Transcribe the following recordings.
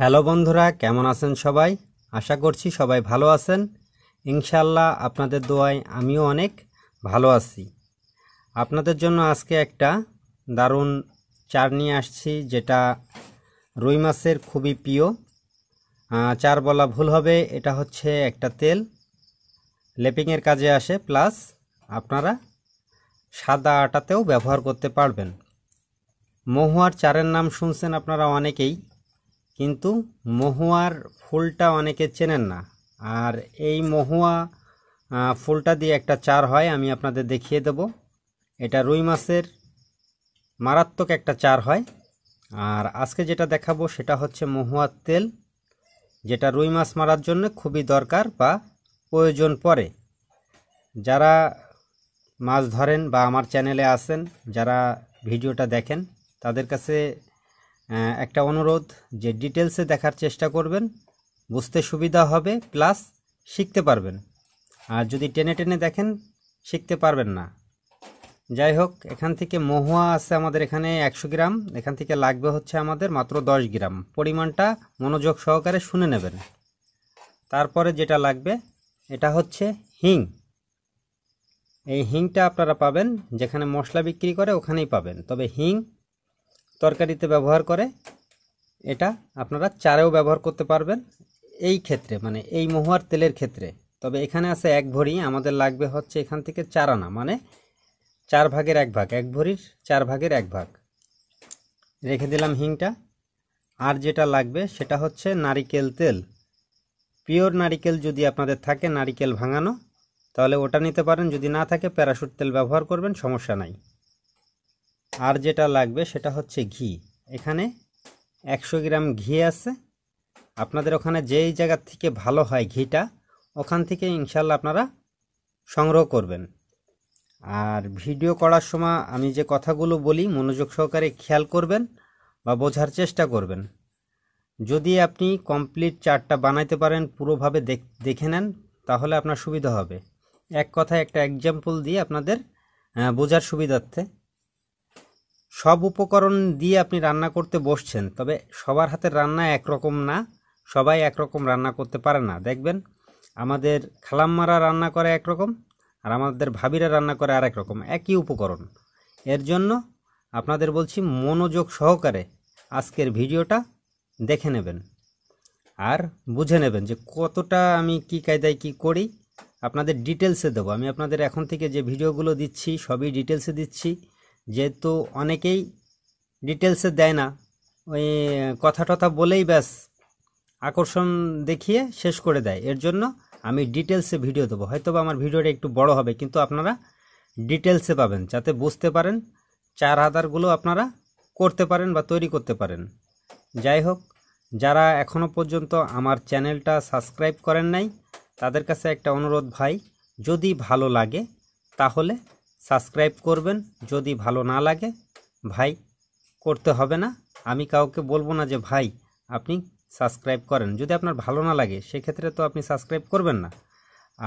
hello বন্ধুরা কেমন আছেন সবাই আশা করছি সবাই ভালো আছেন ইনশাল্লাহ আপনাদের দোয়ায় আমিও অনেক ভালো আছি আপনাদের জন্য আজকে একটা দারুণ চার নিয়ে আসছি যেটা রুই মাছের খুবই প্রিয় চার বলা ভুল হবে এটা হচ্ছে একটা তেল লেপিংয়ের কাজে আসে প্লাস আপনারা সাদা আটাতেও ব্যবহার করতে পারবেন মহুয়ার চারের নাম শুনছেন আপনারা অনেকেই কিন্তু মহুয়ার ফুলটা অনেকে চেনেন না আর এই মহুয়া ফুলটা দিয়ে একটা চার হয় আমি আপনাদের দেখিয়ে দেব এটা রুই মাছের মারাত্মক একটা চার হয় আর আজকে যেটা দেখাবো সেটা হচ্ছে মহুয়ার তেল যেটা রুই মাছ মারার জন্য খুবই দরকার বা প্রয়োজন পড়ে যারা মাছ ধরেন বা আমার চ্যানেলে আসেন যারা ভিডিওটা দেখেন তাদের কাছে একটা অনুরোধ যে ডিটেলসে দেখার চেষ্টা করবেন বুঝতে সুবিধা হবে প্লাস শিখতে পারবেন আর যদি টেনে টেনে দেখেন শিখতে পারবেন না যাই হোক এখান থেকে মহুয়া আছে আমাদের এখানে একশো গ্রাম এখান থেকে লাগবে হচ্ছে আমাদের মাত্র দশ গ্রাম পরিমাণটা মনোযোগ সহকারে শুনে নেবেন তারপরে যেটা লাগবে এটা হচ্ছে হিং এই হিংটা আপনারা পাবেন যেখানে মশলা বিক্রি করে ওখানেই পাবেন তবে হিং তরকারিতে ব্যবহার করে এটা আপনারা চারেও ব্যবহার করতে পারবেন এই ক্ষেত্রে মানে এই মহুয়ার তেলের ক্ষেত্রে তবে এখানে আছে এক ভরি আমাদের লাগবে হচ্ছে এখান থেকে চার আনা মানে চার ভাগের এক ভাগ এক ভরির চার ভাগের এক ভাগ রেখে দিলাম হিংটা আর যেটা লাগবে সেটা হচ্ছে নারিকেল তেল পিওর নারিকেল যদি আপনাদের থাকে নারিকেল ভাঙানো তাহলে ওটা নিতে পারেন যদি না থাকে প্যারাশুট তেল ব্যবহার করবেন সমস্যা নাই আর যেটা লাগবে সেটা হচ্ছে ঘি এখানে একশো গ্রাম ঘি আছে আপনাদের ওখানে যেই জায়গার থেকে ভালো হয় ঘিটা ওখান থেকে ইনশাল্লাহ আপনারা সংগ্রহ করবেন আর ভিডিও করার সময় আমি যে কথাগুলো বলি মনোযোগ সহকারে খেয়াল করবেন বা বোঝার চেষ্টা করবেন যদি আপনি কমপ্লিট চার্টটা বানাইতে পারেন পুরোভাবে দেখে নেন তাহলে আপনার সুবিধা হবে এক কথায় একটা এক্সাম্পল দিয়ে আপনাদের বোঝার সুবিধার্থে সব উপকরণ দিয়ে আপনি রান্না করতে বসছেন তবে সবার হাতের রান্না একরকম না সবাই একরকম রান্না করতে পারে না দেখবেন আমাদের খালাম্মারা রান্না করে একরকম আর আমাদের ভাবিরা রান্না করে আর রকম একই উপকরণ এর জন্য আপনাদের বলছি মনোযোগ সহকারে আজকের ভিডিওটা দেখে নেবেন আর বুঝে নেবেন যে কতটা আমি কি কায়দায় কি করি আপনাদের ডিটেলসে দেবো আমি আপনাদের এখন থেকে যে ভিডিওগুলো দিচ্ছি সবই ডিটেলসে দিচ্ছি যেহেতু অনেকেই ডিটেলসে দেয় না ওই কথা টথা বলেই ব্যাস আকর্ষণ দেখিয়ে শেষ করে দেয় এর জন্য আমি ডিটেলসে ভিডিও দেবো হয়তো বা আমার ভিডিওটা একটু বড় হবে কিন্তু আপনারা ডিটেলসে পাবেন যাতে বুঝতে পারেন চার হাজারগুলো আপনারা করতে পারেন বা তৈরি করতে পারেন যাই হোক যারা এখনও পর্যন্ত আমার চ্যানেলটা সাবস্ক্রাইব করেন নাই তাদের কাছে একটা অনুরোধ ভাই যদি ভালো লাগে তাহলে সাবস্ক্রাইব করবেন যদি ভালো না লাগে ভাই করতে হবে না আমি কাউকে বলবো না যে ভাই আপনি সাবস্ক্রাইব করেন যদি আপনার ভালো না লাগে সেক্ষেত্রে তো আপনি সাবস্ক্রাইব করবেন না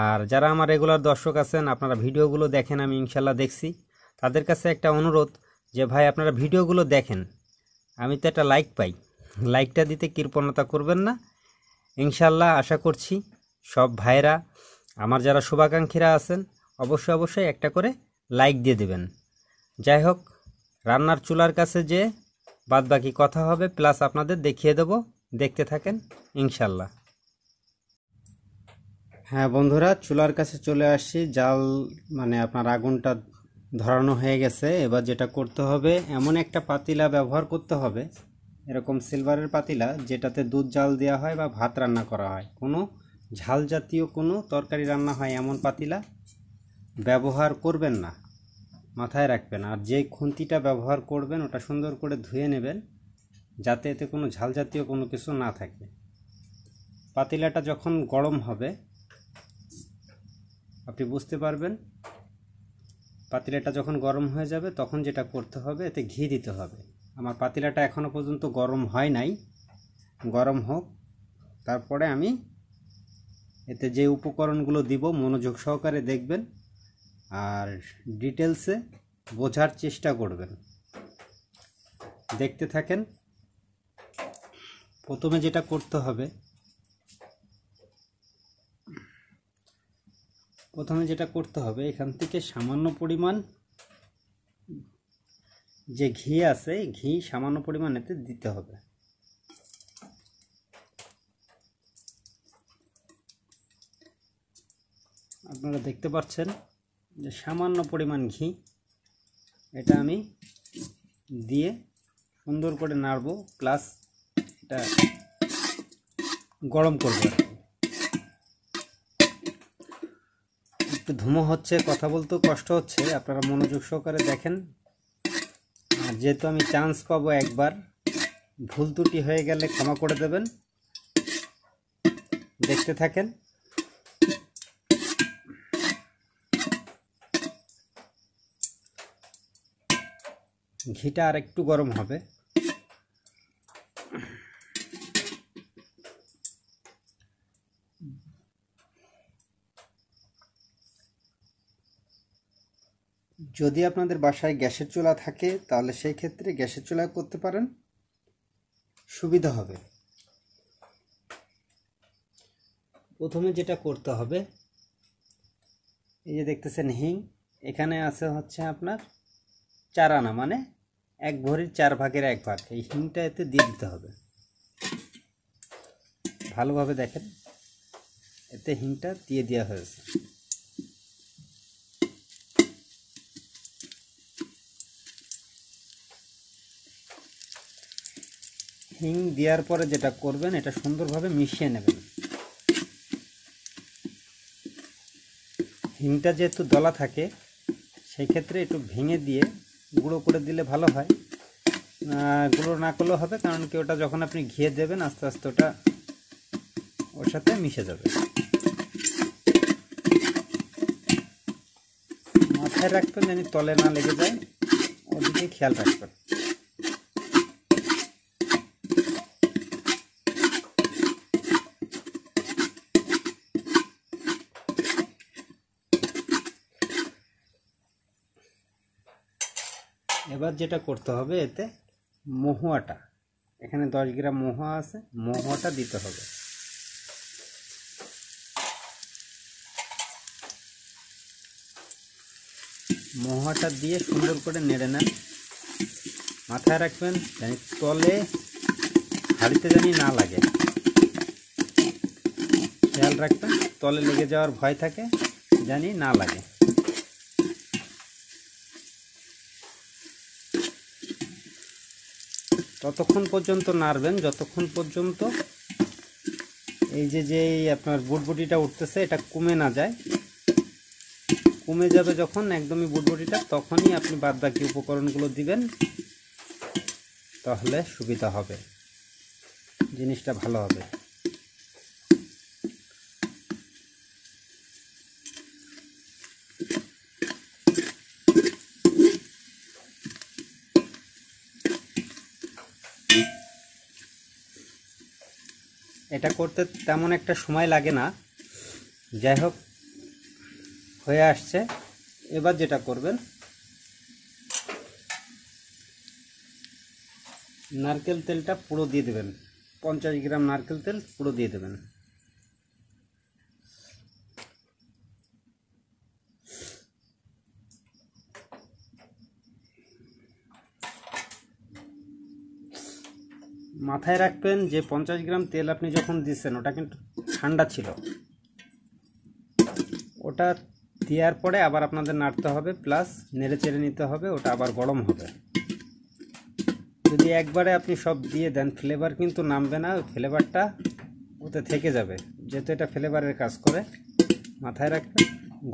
আর যারা আমার রেগুলার দর্শক আছেন আপনারা ভিডিওগুলো দেখেন আমি ইনশাল্লাহ দেখছি তাদের কাছে একটা অনুরোধ যে ভাই আপনারা ভিডিওগুলো দেখেন আমি তো একটা লাইক পাই লাইকটা দিতে কৃপণতা করবেন না ইনশাল্লাহ আশা করছি সব ভাইরা আমার যারা শুভাকাঙ্ক্ষীরা আছেন অবশ্যই অবশ্যই একটা করে লাইক দিয়ে দেবেন যাই হোক রান্নার চুলার কাছে যে বাদবাকি কথা হবে প্লাস আপনাদের দেখিয়ে দেব দেখতে থাকেন ইনশাল্লাহ হ্যাঁ বন্ধুরা চুলার কাছে চলে আসছি জাল মানে আপনার আগুনটা ধরানো হয়ে গেছে এবার যেটা করতে হবে এমন একটা পাতিলা ব্যবহার করতে হবে এরকম সিলভারের পাতিলা যেটাতে দুধ জাল দেওয়া হয় বা ভাত রান্না করা হয় কোনো ঝাল জাতীয় কোনো তরকারি রান্না হয় এমন পাতিলা ব্যবহার করবেন না মাথায় রাখবেন আর যেই খুন্তিটা ব্যবহার করবেন ওটা সুন্দর করে ধুয়ে নেবেন যাতে এতে কোনো ঝাল জাতীয় কোনো কিছু না থাকে পাতিলাটা যখন গরম হবে আপনি বুঝতে পারবেন পাতিলাটা যখন গরম হয়ে যাবে তখন যেটা করতে হবে এতে ঘি দিতে হবে আমার পাতিলাটা এখনও পর্যন্ত গরম হয় নাই গরম হোক তারপরে আমি এতে যে উপকরণগুলো দিব মনোযোগ সহকারে দেখবেন আর ডিটেলসে বোঝার চেষ্টা করবেন দেখতে থাকেন প্রথমে যেটা করতে হবে প্রথমে যেটা করতে হবে এখান থেকে সামান্য পরিমাণ যে ঘি আছে ঘি সামান্য পরিমাণ এতে দিতে হবে আপনারা দেখতে পাচ্ছেন সামান্য পরিমাণ ঘি এটা আমি দিয়ে সুন্দর করে নাড়ব প্লাস এটা গরম করব একটু ধুমো হচ্ছে কথা বলতেও কষ্ট হচ্ছে আপনারা মনোযোগ সহকারে দেখেন আর যেহেতু আমি চান্স পাবো একবার ভুল ত্রুটি হয়ে গেলে ক্ষমা করে দেবেন দেখতে থাকেন ঘিটা আর একটু গরম হবে যদি আপনাদের বাসায় গ্যাসের চুলা থাকে তাহলে সেই ক্ষেত্রে গ্যাসের চুলা করতে পারেন সুবিধা হবে প্রথমে যেটা করতে হবে এই যে দেখতেছেন হিং এখানে আছে হচ্ছে আপনার চারানা মানে এক ভরির চার ভাগের এক ভাগ এই হিংটা এতে দিয়ে দিতে হবে ভালোভাবে দেখেন এতে হিংটা দিয়ে দেওয়া হয়েছে হিং দেওয়ার পরে যেটা করবেন এটা সুন্দরভাবে মিশিয়ে নেবেন হিংটা যেহেতু দলা থাকে সেই ক্ষেত্রে একটু ভেঙে দিয়ে গুঁড়ো করে দিলে ভালো হয় গুঁড়ো না করলেও হবে কারণ কি ওটা যখন আপনি ঘিয়ে দেবেন আস্তে আস্তে ওটা ওর সাথে মিশে যাবে মাথায় রাখবেন যেন তলে না লেগে যায় ওদিকে খেয়াল রাখবেন এবার যেটা করতে হবে এতে মহুয়াটা এখানে দশ গ্রাম মহুয়া আছে মহুয়াটা দিতে হবে মহুয়াটা দিয়ে সুন্দর করে নেড়ে নেন মাথায় রাখবেন জানি তলে হাড়িতে জানি না লাগে খেয়াল রাখবেন তলে লেগে যাওয়ার ভয় থাকে জানি না লাগে ততক্ষণ পর্যন্ত নাড়বেন যতক্ষণ পর্যন্ত এই যে যে আপনার বুটবুটিটা উঠতেছে এটা কমে না যায় কমে যাবে যখন একদমই বুটবুটিটা তখনই আপনি বাদ বাকি উপকরণগুলো দিবেন তাহলে সুবিধা হবে জিনিসটা ভালো হবে এটা করতে তেমন একটা সময় লাগে না যাই হোক হয়ে আসছে এবার যেটা করবেন নারকেল তেলটা পুরো দিয়ে দেবেন পঞ্চাশ গ্রাম নারকেল তেল পুরো দিয়ে দেবেন মাথায় রাখবেন যে পঞ্চাশ গ্রাম তেল আপনি যখন দিচ্ছেন ওটা কিন্তু ঠান্ডা ছিল ওটা দেওয়ার পরে আবার আপনাদের নাড়তে হবে প্লাস নেড়ে চেড়ে নিতে হবে ওটা আবার গরম হবে যদি একবারে আপনি সব দিয়ে দেন ফ্লেভার কিন্তু নামবে না ওই ফ্লেভারটা ওতে থেকে যাবে যেহেতু এটা ফ্লেভারের কাজ করে মাথায় রাখবে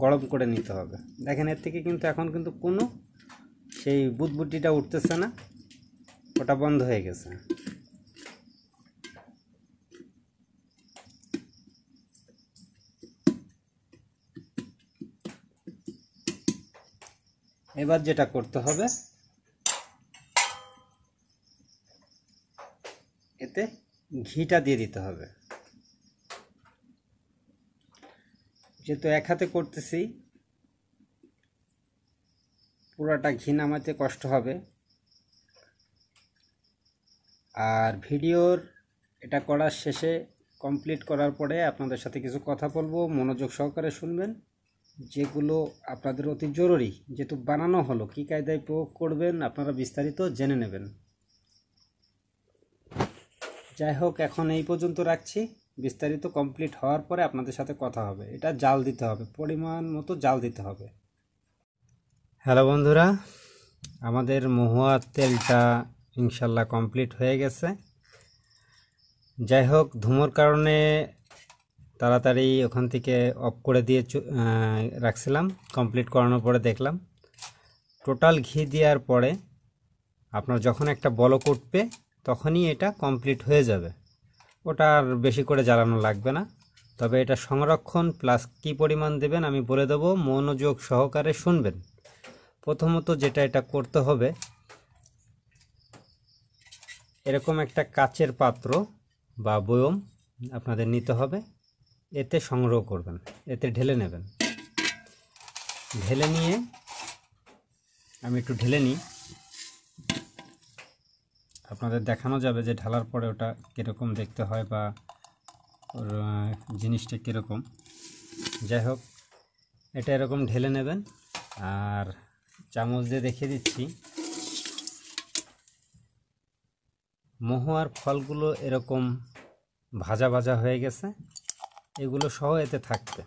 গরম করে নিতে হবে দেখেন এর থেকে কিন্তু এখন কিন্তু কোনো সেই বুটবুটিটা উঠতেছে না ওটা বন্ধ হয়ে গেছে এবার যেটা করতে হবে এতে ঘিটা দিয়ে দিতে হবে যেহেতু এক হাতে করতেছি পুরাটা ঘি নামাতে কষ্ট হবে আর ভিডিওর এটা করার শেষে কমপ্লিট করার পরে আপনাদের সাথে কিছু কথা বলবো মনোযোগ সহকারে শুনবেন যেগুলো আপনাদের অতি জরুরি যেহেতু বানানো হলো কী কায়দায় প্রয়োগ করবেন আপনারা বিস্তারিত জেনে নেবেন যাই হোক এখন এই পর্যন্ত রাখছি বিস্তারিত কমপ্লিট হওয়ার পরে আপনাদের সাথে কথা হবে এটা জাল দিতে হবে পরিমাণ মতো জাল দিতে হবে হ্যালো বন্ধুরা আমাদের মহুয়া তেলটা ইনশাল্লাহ কমপ্লিট হয়ে গেছে যাই হোক ধুমোর কারণে তাড়াতাড়ি ওখান থেকে অফ করে দিয়ে রাখছিলাম কমপ্লিট করানোর পরে দেখলাম টোটাল ঘি দেওয়ার পরে আপনার যখন একটা বলক উঠবে তখনই এটা কমপ্লিট হয়ে যাবে ওটা আর বেশি করে জ্বালানো লাগবে না তবে এটা সংরক্ষণ প্লাস কী পরিমাণ দেবেন আমি বলে দেবো মনোযোগ সহকারে শুনবেন প্রথমত যেটা এটা করতে হবে এরকম একটা কাচের পাত্র বা বয়ম আপনাদের নিতে হবে এতে সংগ্রহ করবেন এতে ঢেলে নেবেন ঢেলে নিয়ে আমি একটু ঢেলে নিই আপনাদের দেখানো যাবে যে ঢালার পরে ওটা কীরকম দেখতে হয় বা ওর জিনিসটা কীরকম যাই হোক এটা এরকম ঢেলে নেবেন আর চামচ দিয়ে দেখিয়ে দিচ্ছি মহুয়ার ফলগুলো এরকম ভাজা ভাজা হয়ে গেছে এগুলো সহ এতে থাকবে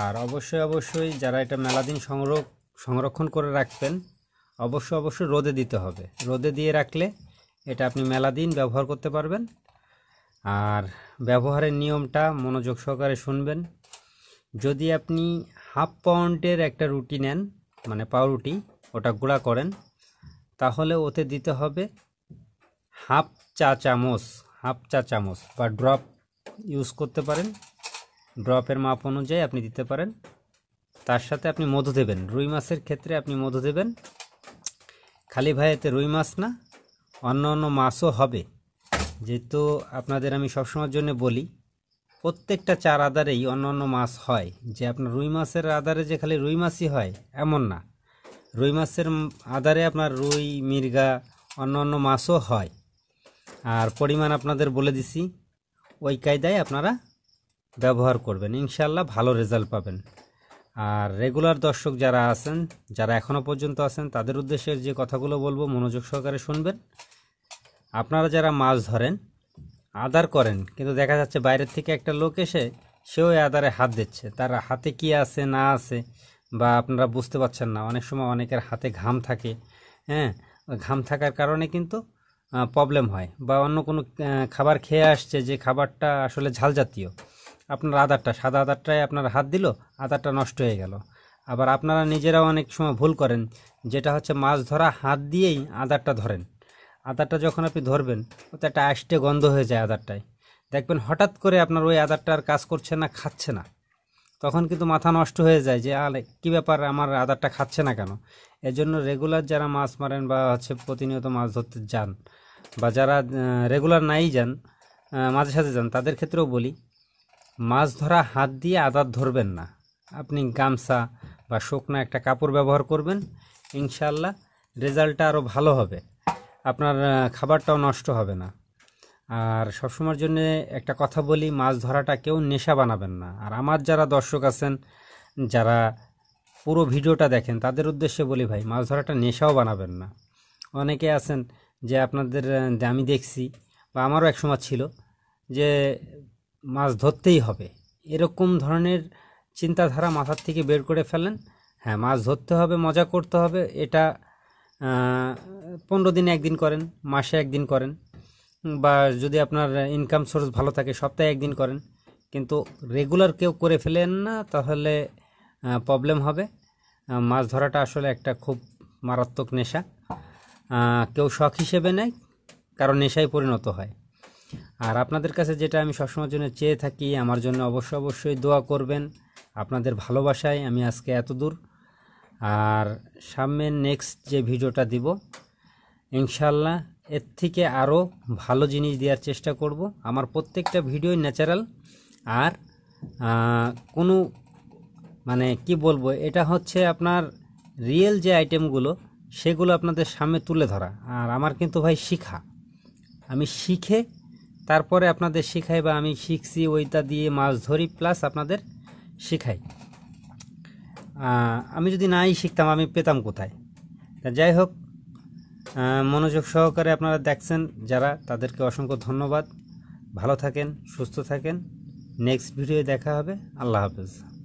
আর অবশ্যই অবশ্যই যারা এটা মেলাদিন সংরক্ষ সংরক্ষণ করে রাখবেন অবশ্য অবশ্যই রোদে দিতে হবে রোদে দিয়ে রাখলে এটা আপনি মেলাদিন ব্যবহার করতে পারবেন আর ব্যবহারের নিয়মটা মনোযোগ সহকারে শুনবেন যদি আপনি হাফ পাউন্ডের একটা রুটি নেন মানে পাউরুটি ওটা গুঁড়া করেন তাহলে ওতে দিতে হবে হাফ চা চামচ হাফ চা চামচ বা ড্রপ ইউজ করতে পারেন ড্রপের মাপ অনুযায়ী আপনি দিতে পারেন তার সাথে আপনি মধু দেবেন রুই মাছের ক্ষেত্রে আপনি মধু দেবেন খালি ভাই এতে রুই মাছ না অন্য অন্য মাছও হবে যেহেতু আপনাদের আমি সবসময়ের জন্য বলি প্রত্যেকটা চার আদারেই অন্য অন্য মাছ হয় যে আপনার রুই মাছের আদারে যে খালি রুই মাছই হয় এমন না রুই মাছের আদারে আপনার রুই মির্গা অন্য অন্য মাছও হয় আর পরিমাণ আপনাদের বলে দিছি ওই কায়দায় আপনারা ব্যবহার করবেন ইনশাল্লাহ ভালো রেজাল্ট পাবেন আর রেগুলার দর্শক যারা আছেন যারা এখনও পর্যন্ত আছেন তাদের উদ্দেশ্যে যে কথাগুলো বলবো মনোযোগ সহকারে শুনবেন আপনারা যারা মাছ ধরেন আদার করেন কিন্তু দেখা যাচ্ছে বাইরের থেকে একটা লোক এসে সেও আদারে হাত দিচ্ছে তার হাতে কি আছে না আছে বা আপনারা বুঝতে পারছেন না অনেক সময় অনেকের হাতে ঘাম থাকে হ্যাঁ ঘাম থাকার কারণে কিন্তু প্রবলেম হয় বা অন্য কোনো খাবার খেয়ে আসছে যে খাবারটা আসলে ঝাল জাতীয় আপনার আদারটা সাদা আদারটায় আপনার হাত দিল আদারটা নষ্ট হয়ে গেল আবার আপনারা নিজেরা অনেক সময় ভুল করেন যেটা হচ্ছে মাছ ধরা হাত দিয়েই আদারটা ধরেন আদারটা যখন আপনি ধরবেন ওতে একটা আষ্টে গন্ধ হয়ে যায় আদারটায় দেখবেন হঠাৎ করে আপনার ওই আদারটা আর কাজ করছে না খাচ্ছে না তখন কিন্তু মাথা নষ্ট হয়ে যায় যে আলে কী ব্যাপার আমার আদারটা খাচ্ছে না কেন এজন্য রেগুলার যারা মাছ মারেন বা হচ্ছে প্রতিনিয়ত মাছ ধরতে যান বা যারা রেগুলার নাই যান মাঝে সাথে যান তাদের ক্ষেত্রেও বলি মাছ ধরা হাত দিয়ে আদার ধরবেন না আপনি গামছা বা শুকনা একটা কাপড় ব্যবহার করবেন ইনশাল্লাহ রেজাল্টটা আরও ভালো হবে আপনার খাবারটাও নষ্ট হবে না আর সবসময়ের জন্য একটা কথা বলি মাছ ধরাটা কেউ নেশা বানাবেন না আর আমার যারা দর্শক আছেন যারা পুরো ভিডিওটা দেখেন তাদের উদ্দেশ্যে বলি ভাই মাছ ধরাটা নেশাও বানাবেন না অনেকে আছেন যে আপনাদের আমি দেখছি বা আমারও এক সময় ছিল যে মাছ ধরতেই হবে এরকম ধরনের চিন্তাধারা মাথার থেকে বের করে ফেলেন হ্যাঁ মাছ ধরতে হবে মজা করতে হবে এটা পনেরো দিনে একদিন করেন মাসে একদিন করেন বা যদি আপনার ইনকাম সোর্স ভালো থাকে সপ্তাহে একদিন করেন কিন্তু রেগুলার কেউ করে ফেলেন না তাহলে প্রবলেম হবে মাছ ধরাটা আসলে একটা খুব মারাত্মক নেশা কেউ শখ হিসেবে নেয় কারণ নেশায় পরিণত হয় আর আপনাদের কাছে যেটা আমি সবসময়ের জন্য চেয়ে থাকি আমার জন্য অবশ্য অবশ্যই দোয়া করবেন আপনাদের ভালোবাসায় আমি আজকে এত দূর আর সামনে নেক্সট যে ভিডিওটা দিব ইনশাল্লাহ এর থেকে আরও ভালো জিনিস দেওয়ার চেষ্টা করব আমার প্রত্যেকটা ভিডিওই ন্যাচারাল আর কোনো মানে কি বলবো এটা হচ্ছে আপনার রিয়েল যে আইটেমগুলো সেগুলো আপনাদের সামনে তুলে ধরা আর আমার কিন্তু ভাই শিখা আমি শিখে তারপরে আপনাদের শিখাই বা আমি শিখছি ওইটা দিয়ে মাছ ধরি প্লাস আপনাদের শিখাই আমি যদি নাই শিখতাম আমি পেতাম কোথায় তা যাই হোক মনোযোগ সহকারে আপনারা দেখছেন যারা তাদেরকে অসংখ্য ধন্যবাদ ভালো থাকেন সুস্থ থাকেন নেক্সট ভিডিও দেখা হবে আল্লাহ হাফেজ